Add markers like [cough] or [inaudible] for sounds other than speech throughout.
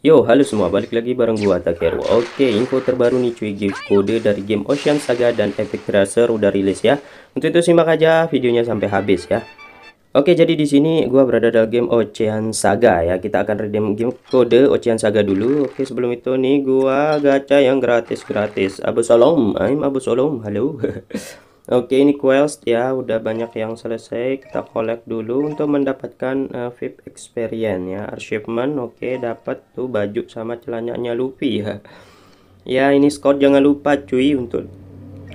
Yo, halo semua, balik lagi bareng gua Atak Oke, info terbaru nih cuy, gift kode dari game Ocean Saga dan Epic Racer udah rilis ya. Untuk itu simak aja videonya sampai habis ya. Oke, jadi di sini gua berada dalam game Ocean Saga ya. Kita akan redeem game kode Ocean Saga dulu. Oke, sebelum itu nih gua gacha yang gratis-gratis. Abu Salom, I'm Abu Salom, Halo. [laughs] Oke ini quest ya udah banyak yang selesai kita collect dulu untuk mendapatkan uh, VIP experience ya achievement oke dapat tuh baju sama celananya Luffy ya [laughs] ya ini Scott jangan lupa cuy untuk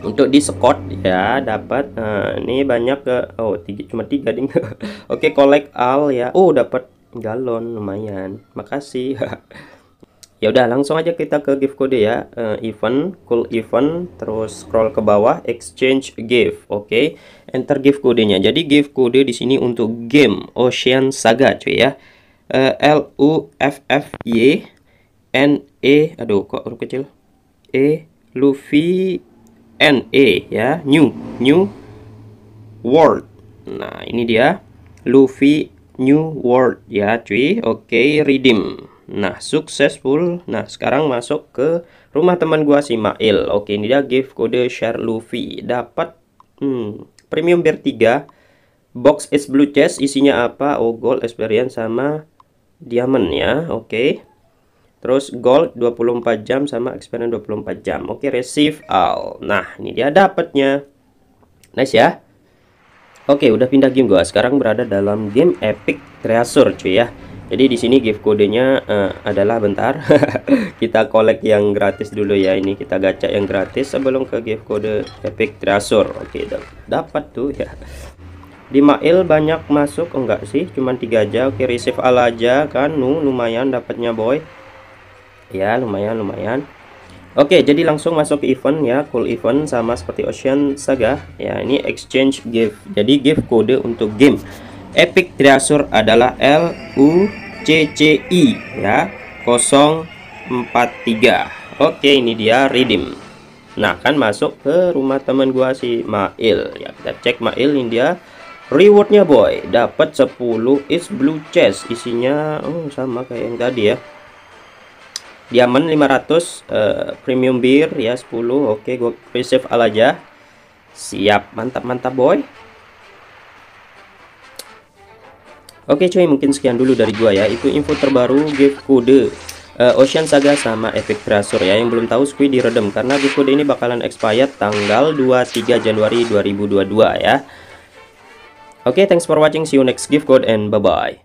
untuk di Scott ya dapat uh, ini banyak ke oh tiga, cuma tiga ding [laughs] oke collect all ya oh dapat galon lumayan makasih [laughs] ya udah langsung aja kita ke gift code ya uh, event cool event terus scroll ke bawah exchange gift oke okay. enter gift kodenya jadi gift kode di sini untuk game Ocean Saga cuy ya uh, L U F F Y N E aduh kok huruf kecil E Luffy N E ya new new world nah ini dia Luffy new world ya cuy oke okay, redeem Nah, successful. Nah, sekarang masuk ke rumah teman gua si Mail. Oke, ini dia gift kode share Luffy. Dapat hmm, premium bear 3. Box s blue chest isinya apa? Oh, gold experience sama diamond ya. Oke. Terus gold 24 jam sama experience 24 jam. Oke, receive all. Nah, ini dia dapatnya. Nice ya. Oke, udah pindah game gua. Sekarang berada dalam game Epic Treasure cuy ya jadi di sini gift kodenya uh, eh, adalah bentar [laughs] kita collect yang gratis dulu ya ini kita gacha yang gratis sebelum ke gift kode epic treasure oke okay, dapat tuh ya di mail banyak masuk enggak sih cuman 3 aja oke okay, receive all aja kan nu lumayan dapatnya boy ya lumayan lumayan Oke, okay, jadi langsung masuk ke event ya, cool event sama seperti Ocean Saga. Ya, ini exchange gift. Jadi gift kode untuk game Epic Treasure adalah L U CCI ya 043 Oke ini dia redeem Nah kan masuk ke rumah teman gua si Mail ya kita cek Mail ini dia rewardnya boy dapat 10 is blue chest isinya oh, sama kayak yang tadi ya diamond 500 uh, eh, premium beer ya 10 oke okay, gue pre-save aja siap mantap mantap boy Oke cuy mungkin sekian dulu dari gua ya itu info terbaru gift kode uh, Ocean Saga sama Epic Treasure ya yang belum tahu Squid diredem karena gift kode ini bakalan expired tanggal 23 Januari 2022 ya Oke, thanks for watching. See you next gift code and bye-bye.